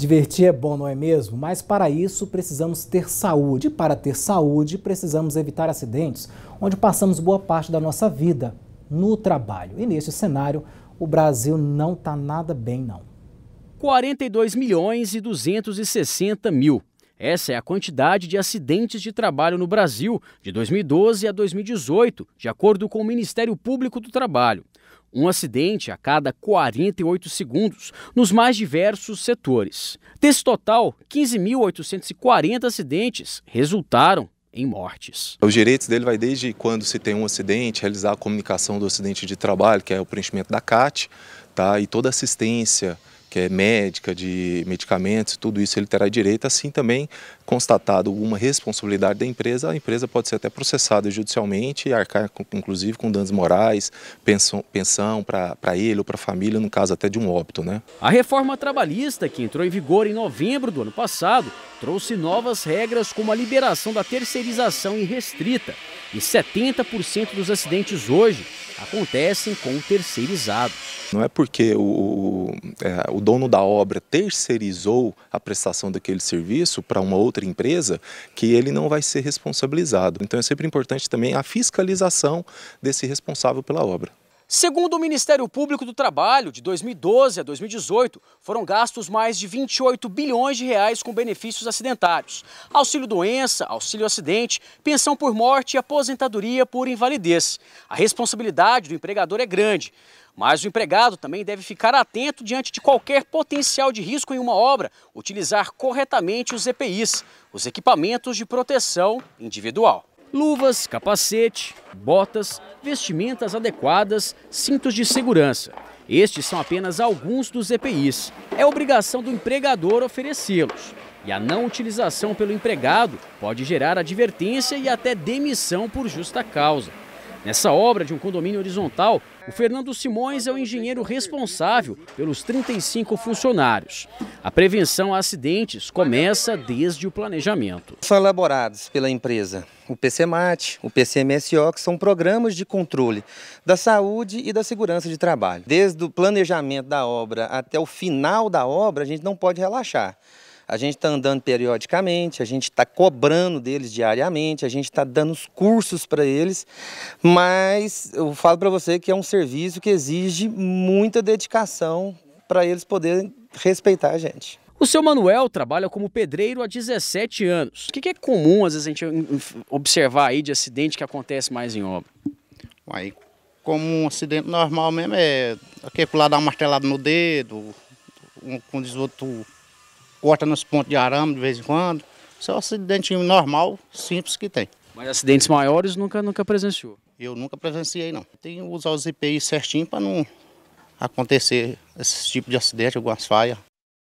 Divertir é bom, não é mesmo? Mas para isso precisamos ter saúde. E para ter saúde, precisamos evitar acidentes, onde passamos boa parte da nossa vida no trabalho. E nesse cenário, o Brasil não está nada bem, não. 42 milhões e 260 mil. Essa é a quantidade de acidentes de trabalho no Brasil de 2012 a 2018, de acordo com o Ministério Público do Trabalho um acidente a cada 48 segundos nos mais diversos setores. Desse total, 15.840 acidentes resultaram em mortes. Os direitos dele vai desde quando se tem um acidente, realizar a comunicação do acidente de trabalho, que é o preenchimento da CAT, tá? e toda assistência que é médica, de medicamentos, tudo isso ele terá direito. Assim também, constatado alguma responsabilidade da empresa, a empresa pode ser até processada judicialmente e arcar, com, inclusive, com danos morais, pensão, pensão para ele ou para a família, no caso até de um óbito. Né? A reforma trabalhista, que entrou em vigor em novembro do ano passado, trouxe novas regras como a liberação da terceirização irrestrita. E 70% dos acidentes hoje acontecem com terceirizados. Não é porque o, é, o dono da obra terceirizou a prestação daquele serviço para uma outra empresa, que ele não vai ser responsabilizado. Então é sempre importante também a fiscalização desse responsável pela obra. Segundo o Ministério Público do Trabalho, de 2012 a 2018, foram gastos mais de 28 bilhões de reais com benefícios acidentários. Auxílio doença, auxílio acidente, pensão por morte e aposentadoria por invalidez. A responsabilidade do empregador é grande. Mas o empregado também deve ficar atento diante de qualquer potencial de risco em uma obra, utilizar corretamente os EPIs, os equipamentos de proteção individual. Luvas, capacete, botas, vestimentas adequadas, cintos de segurança. Estes são apenas alguns dos EPIs. É obrigação do empregador oferecê-los. E a não utilização pelo empregado pode gerar advertência e até demissão por justa causa. Nessa obra de um condomínio horizontal, o Fernando Simões é o engenheiro responsável pelos 35 funcionários. A prevenção a acidentes começa desde o planejamento. São elaborados pela empresa o PCMAT, o PCMSO, que são programas de controle da saúde e da segurança de trabalho. Desde o planejamento da obra até o final da obra, a gente não pode relaxar. A gente está andando periodicamente, a gente está cobrando deles diariamente, a gente está dando os cursos para eles, mas eu falo para você que é um serviço que exige muita dedicação para eles poderem respeitar a gente. O seu Manuel trabalha como pedreiro há 17 anos. O que é comum, às vezes, a gente observar aí de acidente que acontece mais em obra? Aí, como um acidente normal mesmo, é aquele lá dar uma martelada no dedo, um, com um desvio corta nos pontos de arame de vez em quando. um acidente normal, simples que tem. Mas acidentes maiores nunca, nunca presenciou? Eu nunca presenciei, não. Tem que usar os IPI certinho para não acontecer esse tipo de acidente, algumas falhas.